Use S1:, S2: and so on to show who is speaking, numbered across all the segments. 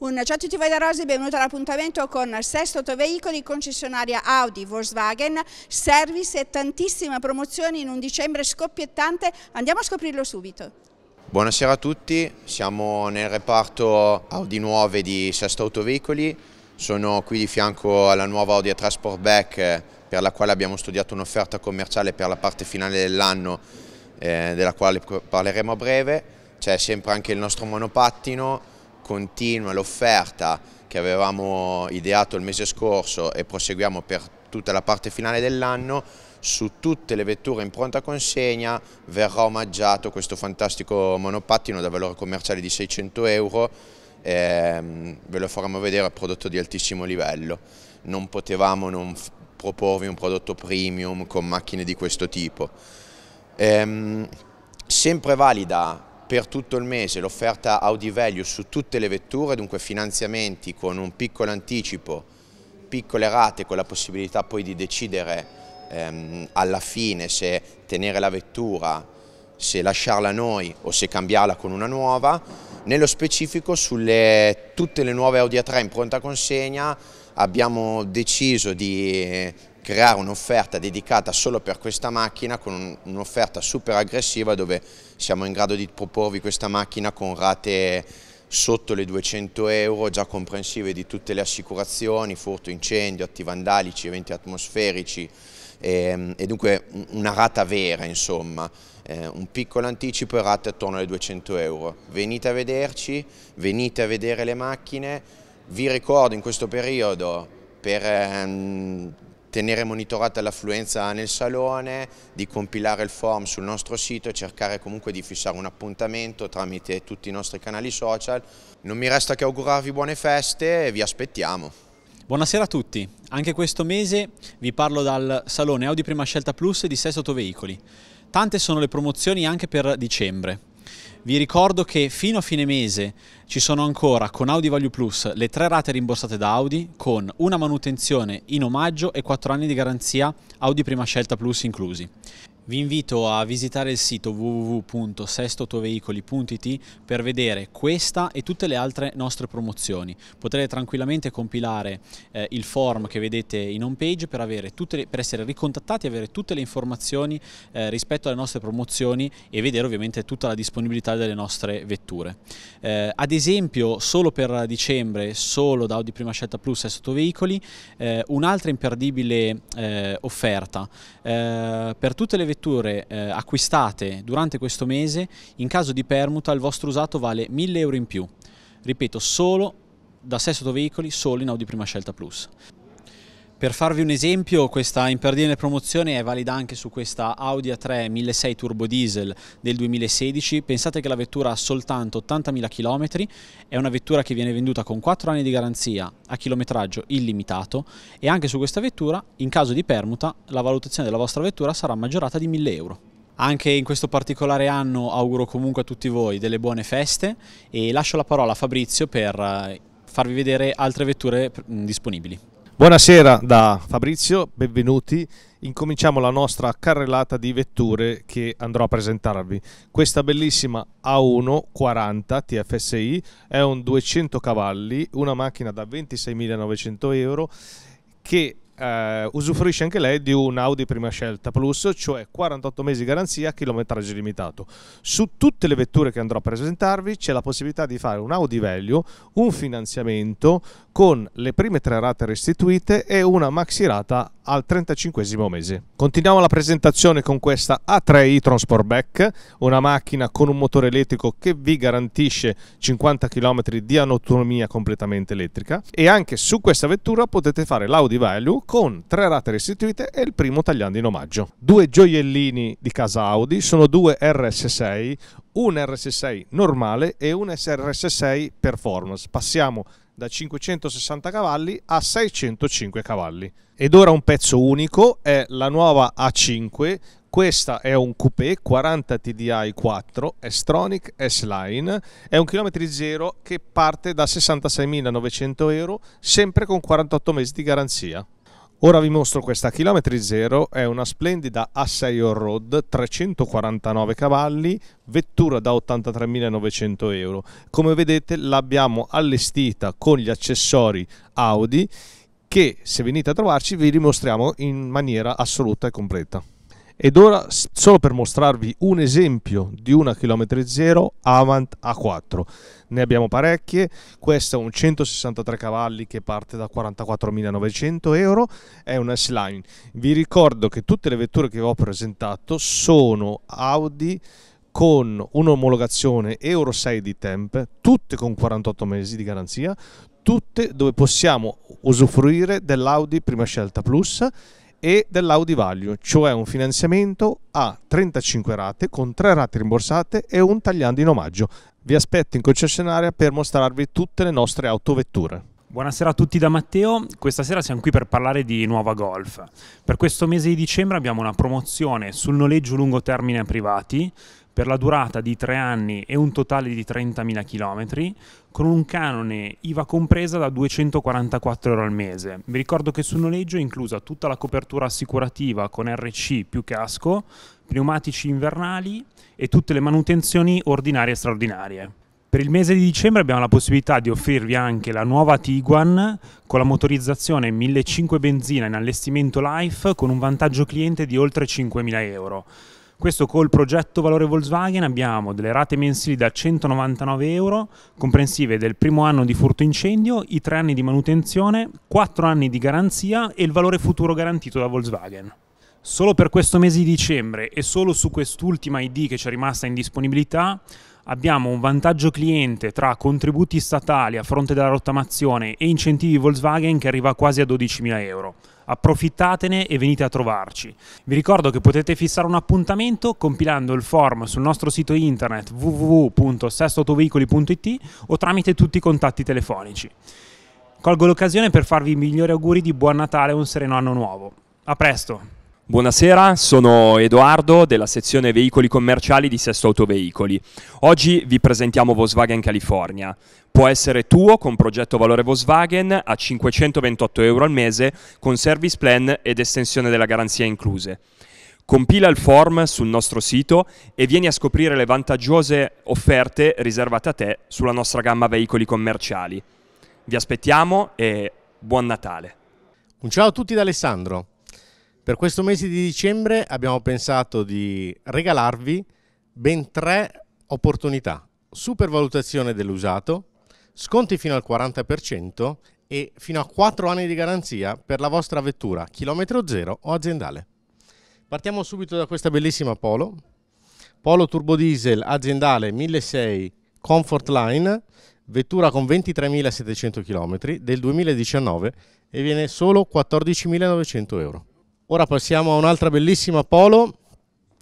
S1: Un Ciao a tutti voi da Rosi, benvenuti all'appuntamento con Sesto Autoveicoli, concessionaria Audi, Volkswagen, service e
S2: tantissime promozioni in un dicembre scoppiettante. Andiamo a scoprirlo subito.
S3: Buonasera a tutti, siamo nel reparto Audi nuove di Sesto Autoveicoli. Sono qui di fianco alla nuova Audi Transport Back eh, per la quale abbiamo studiato un'offerta commerciale per la parte finale dell'anno eh, della quale parleremo a breve. C'è sempre anche il nostro monopattino continua l'offerta che avevamo ideato il mese scorso e proseguiamo per tutta la parte finale dell'anno, su tutte le vetture in pronta consegna verrà omaggiato questo fantastico monopattino da valore commerciale di 600 euro, ehm, ve lo faremo vedere, prodotto di altissimo livello. Non potevamo non proporvi un prodotto premium con macchine di questo tipo. Ehm, sempre valida per tutto il mese l'offerta Audi Value su tutte le vetture, dunque finanziamenti con un piccolo anticipo, piccole rate con la possibilità poi di decidere ehm, alla fine se tenere la vettura, se lasciarla a noi o se cambiarla con una nuova. Nello specifico sulle tutte le nuove Audi A3 in pronta consegna abbiamo deciso di creare un'offerta dedicata solo per questa macchina con un'offerta super aggressiva dove siamo in grado di proporvi questa macchina con rate sotto le 200 euro, già comprensive di tutte le assicurazioni, furto incendio, atti vandalici, eventi atmosferici e, ehm, e dunque una rata vera insomma, eh, un piccolo anticipo e rate attorno alle 200 euro. Venite a vederci, venite a vedere le macchine, vi ricordo in questo periodo per... Ehm, tenere monitorata l'affluenza nel salone, di compilare il form sul nostro sito e cercare comunque di fissare un appuntamento tramite tutti i nostri canali social. Non mi resta che augurarvi buone feste e vi aspettiamo.
S2: Buonasera a tutti, anche questo mese vi parlo dal Salone Audi Prima Scelta Plus di 6 Autoveicoli. Tante sono le promozioni anche per dicembre. Vi ricordo che fino a fine mese ci sono ancora con Audi Value Plus le tre rate rimborsate da Audi con una manutenzione in omaggio e 4 anni di garanzia Audi Prima Scelta Plus inclusi. Vi invito a visitare il sito www.sestotuoveicoli.it per vedere questa e tutte le altre nostre promozioni. Potrete tranquillamente compilare eh, il form che vedete in home page per, le, per essere ricontattati e avere tutte le informazioni eh, rispetto alle nostre promozioni e vedere ovviamente tutta la disponibilità delle nostre vetture. Eh, ad esempio solo per dicembre, solo da Audi Prima Scelta Plus e Sottoveicoli, eh, un'altra imperdibile eh, offerta. Eh, per tutte le vetture vetture eh, acquistate durante questo mese, in caso di permuta il vostro usato vale 1000 euro in più. Ripeto, solo da Sessoto Veicoli, solo in Audi Prima Scelta Plus. Per farvi un esempio, questa imperdibile promozione è valida anche su questa Audi A3 1.6 turbo diesel del 2016. Pensate che la vettura ha soltanto 80.000 km, è una vettura che viene venduta con 4 anni di garanzia a chilometraggio illimitato e anche su questa vettura, in caso di permuta, la valutazione della vostra vettura sarà maggiorata di 1.000 euro. Anche in questo particolare anno auguro comunque a tutti voi delle buone feste e lascio la parola a Fabrizio per eh, farvi vedere altre vetture
S4: mm, disponibili. Buonasera da Fabrizio, benvenuti. Incominciamo la nostra carrellata di vetture che andrò a presentarvi. Questa bellissima A140 TFSI è un 200 cavalli, una macchina da 26.900 euro che eh, usufruisce anche lei di un Audi prima scelta Plus, cioè 48 mesi di garanzia, chilometraggio limitato. Su tutte le vetture che andrò a presentarvi c'è la possibilità di fare un Audi Value, un finanziamento con le prime tre rate restituite e una maxi rata al 35 mese. Continuiamo la presentazione con questa A3 e-tron Sportback, una macchina con un motore elettrico che vi garantisce 50 km di autonomia completamente elettrica e anche su questa vettura potete fare l'Audi Value con tre rate restituite e il primo tagliando in omaggio. Due gioiellini di casa Audi sono due RS6, un RS6 normale e un SRS6 Performance. Passiamo da 560 cavalli a 605 cavalli. Ed ora un pezzo unico è la nuova A5, questa è un coupé 40 TDI 4 S-Tronic S-Line, è un chilometri zero che parte da 66.900 euro, sempre con 48 mesi di garanzia. Ora vi mostro questa chilometri zero, è una splendida a Assay Road, 349 cavalli, vettura da 83.900 euro. Come vedete l'abbiamo allestita con gli accessori Audi che se venite a trovarci vi dimostriamo in maniera assoluta e completa. Ed ora, solo per mostrarvi un esempio di una km zero, Avant A4, ne abbiamo parecchie, questa è un 163 cavalli che parte da 44.900 euro, è una S-Line. Vi ricordo che tutte le vetture che vi ho presentato sono Audi con un'omologazione Euro 6 di temp, tutte con 48 mesi di garanzia, tutte dove possiamo usufruire dell'Audi prima scelta Plus e dell'Audi Value, cioè un finanziamento a 35 rate con 3 rate rimborsate e un tagliando in omaggio. Vi aspetto in concessionaria per mostrarvi tutte le nostre autovetture. Buonasera a tutti da
S5: Matteo, questa sera siamo qui per parlare di Nuova Golf. Per questo mese di dicembre abbiamo una promozione sul noleggio lungo termine a privati per la durata di tre anni e un totale di 30.000 km, con un canone IVA compresa da 244 euro al mese. Vi ricordo che sul noleggio è inclusa tutta la copertura assicurativa con RC più casco, pneumatici invernali e tutte le manutenzioni ordinarie e straordinarie. Per il mese di dicembre abbiamo la possibilità di offrirvi anche la nuova Tiguan con la motorizzazione 1.500 benzina in allestimento life con un vantaggio cliente di oltre 5.000 euro. Questo col progetto Valore Volkswagen abbiamo delle rate mensili da 199 euro, comprensive del primo anno di furto incendio, i tre anni di manutenzione, quattro anni di garanzia e il valore futuro garantito da Volkswagen. Solo per questo mese di dicembre e solo su quest'ultima ID che ci è rimasta in disponibilità abbiamo un vantaggio cliente tra contributi statali a fronte della rottamazione e incentivi Volkswagen che arriva quasi a 12.000 euro approfittatene e venite a trovarci. Vi ricordo che potete fissare un appuntamento compilando il form sul nostro sito internet www.sestautoveicoli.it o tramite tutti i contatti telefonici. Colgo l'occasione per farvi i migliori auguri di buon Natale e un sereno anno nuovo. A presto! Buonasera, sono Edoardo della sezione veicoli commerciali di Sesto Autoveicoli. Oggi vi presentiamo Volkswagen California. Può essere tuo con progetto valore Volkswagen a 528 euro al mese con service plan ed estensione della garanzia incluse. Compila il form sul nostro sito e vieni a scoprire le vantaggiose offerte riservate a te sulla nostra gamma veicoli commerciali. Vi aspettiamo e
S6: buon Natale. Un ciao a tutti da Alessandro. Per questo mese di dicembre abbiamo pensato di regalarvi ben tre opportunità. Supervalutazione dell'usato, sconti fino al 40% e fino a 4 anni di garanzia per la vostra vettura, chilometro zero o aziendale. Partiamo subito da questa bellissima Polo. Polo turbo diesel aziendale 1600 Comfort Line, vettura con 23.700 km del 2019 e viene solo 14.900 euro. Ora passiamo a un'altra bellissima Polo,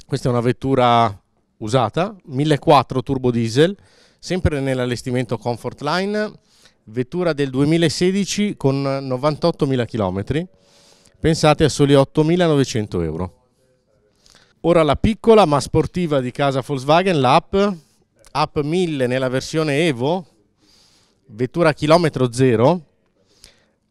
S6: questa è una vettura usata, 1.4 turbo diesel, sempre nell'allestimento Comfortline, vettura del 2016 con 98.000 km, pensate a soli 8.900 euro. Ora la piccola ma sportiva di casa Volkswagen, l'App, App 1000 nella versione Evo, vettura chilometro zero,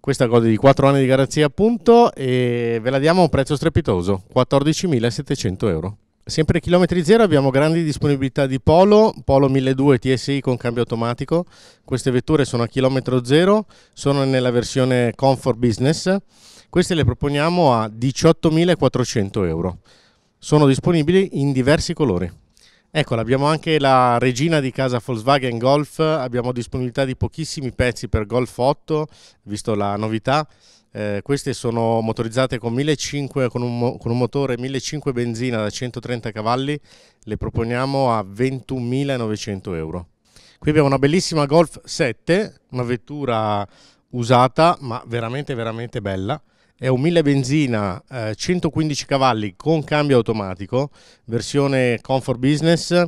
S6: questa gode di 4 anni di garanzia appunto e ve la diamo a un prezzo strepitoso, 14.700 euro. Sempre chilometri zero abbiamo grandi disponibilità di Polo, Polo 1200 TSI con cambio automatico. Queste vetture sono a chilometro zero, sono nella versione Comfort Business. Queste le proponiamo a 18.400 euro. Sono disponibili in diversi colori. Eccola, abbiamo anche la regina di casa Volkswagen Golf, abbiamo disponibilità di pochissimi pezzi per Golf 8, visto la novità. Eh, queste sono motorizzate con, 1500, con, un, con un motore 1500 benzina da 130 cavalli, le proponiamo a 21.900 euro. Qui abbiamo una bellissima Golf 7, una vettura usata ma veramente veramente bella è un 1000 benzina eh, 115 cavalli con cambio automatico, versione Comfort Business,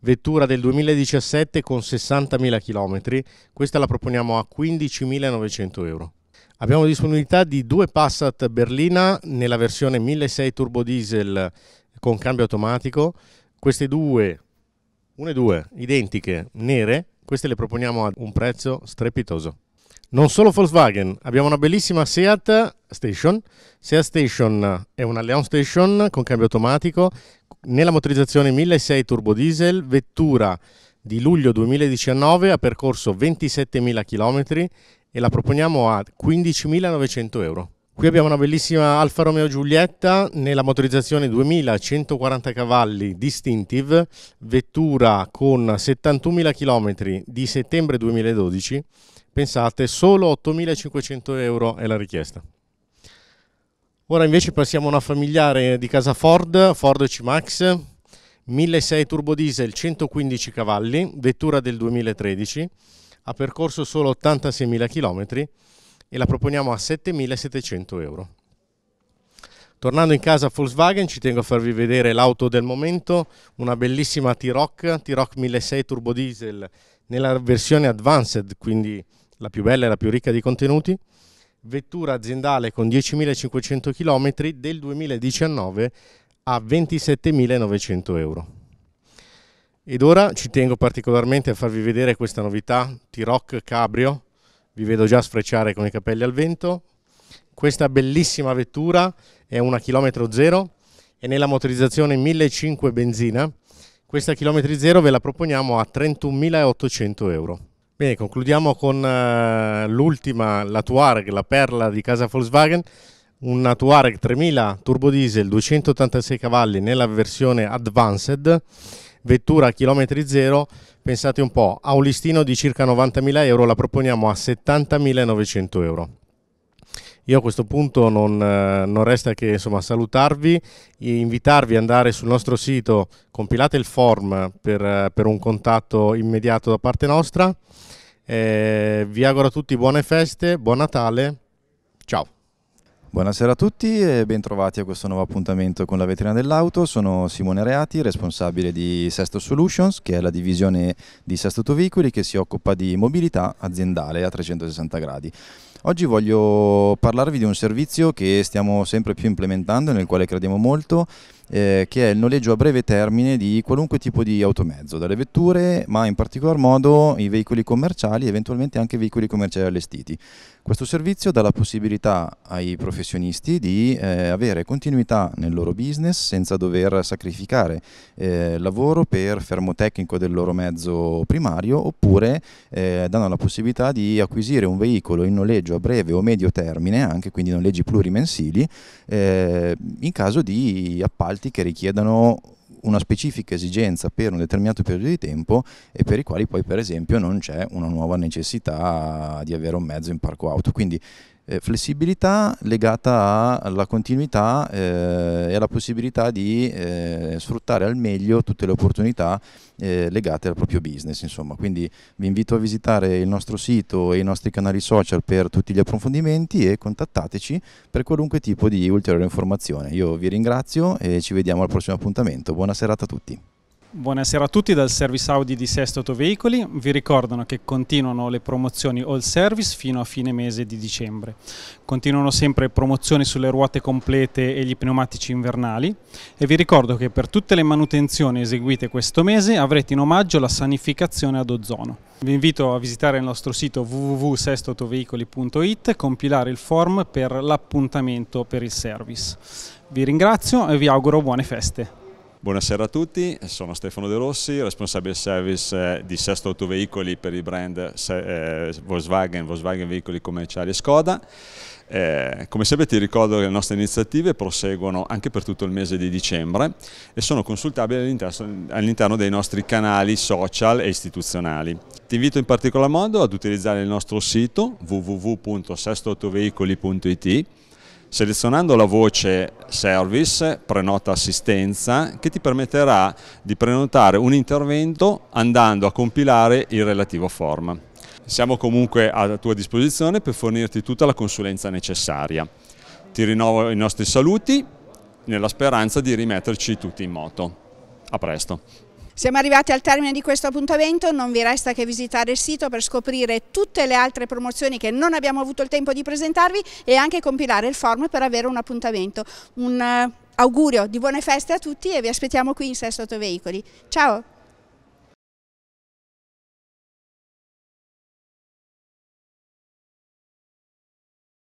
S6: vettura del 2017 con 60.000 km, questa la proponiamo a 15.900 euro. Abbiamo disponibilità di due Passat berlina nella versione 1600 turbo diesel con cambio automatico, queste due, una e due, identiche, nere, queste le proponiamo a un prezzo strepitoso. Non solo Volkswagen, abbiamo una bellissima Seat Station. Seat Station è una Leon Station con cambio automatico nella motorizzazione 1.6 turbo diesel, vettura di luglio 2019, ha percorso 27.000 km e la proponiamo a 15.900 euro. Qui abbiamo una bellissima Alfa Romeo Giulietta nella motorizzazione 2140 cavalli Distinctive, vettura con 71.000 km di settembre 2012 Pensate, solo 8.500 euro è la richiesta. Ora invece passiamo a una familiare di casa Ford, Ford C-Max, 1.6 turbo diesel, 115 cavalli, vettura del 2013, ha percorso solo 86.000 km e la proponiamo a 7.700 euro. Tornando in casa Volkswagen ci tengo a farvi vedere l'auto del momento, una bellissima T-Rock, T-Rock 1.6 turbo diesel nella versione Advanced, quindi la più bella e la più ricca di contenuti, vettura aziendale con 10.500 km del 2019 a 27.900 euro. Ed ora ci tengo particolarmente a farvi vedere questa novità T-Rock Cabrio, vi vedo già sfrecciare con i capelli al vento. Questa bellissima vettura è una chilometro zero e nella motorizzazione 1.500 benzina. Questa chilometri zero ve la proponiamo a 31.800 euro. Bene, concludiamo con uh, l'ultima, la Tuareg, la perla di casa Volkswagen, una Tuareg 3000 turbodiesel 286 cavalli nella versione Advanced, vettura a chilometri zero, pensate un po', a un listino di circa 90.000 euro la proponiamo a 70.900 euro. Io a questo punto non, eh, non resta che insomma, salutarvi invitarvi ad andare sul nostro sito, compilate il form per, eh, per un contatto immediato da parte nostra. Eh, vi auguro a tutti buone feste, buon Natale, ciao! Buonasera a tutti e bentrovati a questo nuovo appuntamento con la vetrina
S1: dell'auto. Sono Simone Reati, responsabile di Sesto Solutions, che è la divisione di Sesto Autovicoli che si occupa di mobilità aziendale a 360 gradi. Oggi voglio parlarvi di un servizio che stiamo sempre più implementando, e nel quale crediamo molto eh, che è il noleggio a breve termine di qualunque tipo di automezzo, dalle vetture ma in particolar modo i veicoli commerciali e eventualmente anche i veicoli commerciali allestiti. Questo servizio dà la possibilità ai professionisti di eh, avere continuità nel loro business senza dover sacrificare eh, lavoro per fermo tecnico del loro mezzo primario oppure eh, danno la possibilità di acquisire un veicolo in noleggio a breve o medio termine, anche quindi noleggi plurimensili, eh, in caso di appalto appalti che richiedono una specifica esigenza per un determinato periodo di tempo e per i quali poi per esempio non c'è una nuova necessità di avere un mezzo in parco auto. Quindi eh, flessibilità legata alla continuità eh, e alla possibilità di eh, sfruttare al meglio tutte le opportunità eh, legate al proprio business. Insomma. Quindi vi invito a visitare il nostro sito e i nostri canali social per tutti gli approfondimenti e contattateci per qualunque tipo di ulteriore informazione. Io vi ringrazio e ci vediamo al prossimo appuntamento. Buona serata a tutti.
S5: Buonasera a tutti dal Service Audi di Sesto Autoveicoli. Vi ricordano che continuano le promozioni All Service fino a fine mese di dicembre. Continuano sempre promozioni sulle ruote complete e gli pneumatici invernali e vi ricordo che per tutte le manutenzioni eseguite questo mese avrete in omaggio la sanificazione ad ozono. Vi invito a visitare il nostro sito www.sestoautoveicoli.it e compilare il form per l'appuntamento per il service. Vi ringrazio e vi auguro buone feste.
S2: Buonasera a tutti, sono Stefano De Rossi, responsabile service eh, di Sesto Autoveicoli per i brand eh, Volkswagen, Volkswagen Veicoli Commerciali e Skoda. Eh, come sempre ti ricordo che le nostre iniziative proseguono anche per tutto il mese di dicembre e sono consultabili all'interno all dei nostri canali social e istituzionali. Ti invito in particolar modo ad utilizzare il nostro sito www.sestoautoveicoli.it Selezionando la voce Service, prenota assistenza, che ti permetterà di prenotare un intervento andando a compilare il relativo form. Siamo comunque a tua disposizione per fornirti tutta la consulenza necessaria. Ti rinnovo i nostri saluti nella speranza di rimetterci tutti in moto. A presto. Siamo arrivati al termine di questo appuntamento, non vi resta che visitare il sito per scoprire tutte le altre promozioni che non abbiamo avuto il tempo di presentarvi e anche compilare il form per avere un appuntamento. Un eh, augurio di buone feste
S4: a tutti e vi aspettiamo qui in Sesto Autoveicoli. Ciao!